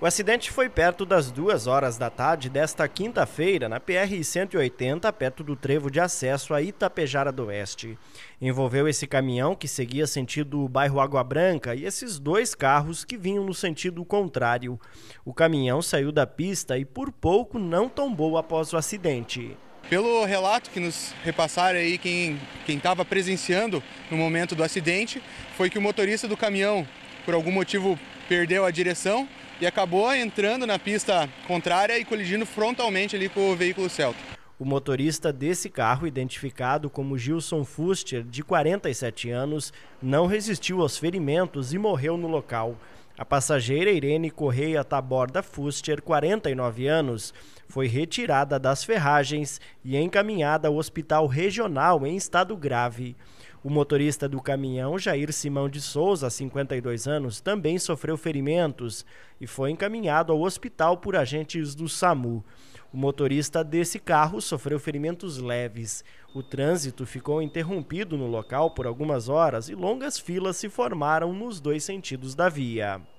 O acidente foi perto das duas horas da tarde desta quinta-feira, na PR-180, perto do trevo de acesso a Itapejara do Oeste. Envolveu esse caminhão que seguia sentido o bairro Água Branca e esses dois carros que vinham no sentido contrário. O caminhão saiu da pista e por pouco não tombou após o acidente. Pelo relato que nos repassaram aí quem estava presenciando no momento do acidente, foi que o motorista do caminhão, por algum motivo, perdeu a direção e acabou entrando na pista contrária e colidindo frontalmente ali com o veículo Celta. O motorista desse carro, identificado como Gilson Fuster, de 47 anos, não resistiu aos ferimentos e morreu no local. A passageira Irene Correia Taborda Fuster, 49 anos, foi retirada das ferragens e encaminhada ao hospital regional em estado grave. O motorista do caminhão, Jair Simão de Souza, 52 anos, também sofreu ferimentos e foi encaminhado ao hospital por agentes do SAMU. O motorista desse carro sofreu ferimentos leves. O trânsito ficou interrompido no local por algumas horas e longas filas se formaram nos dois sentidos da via.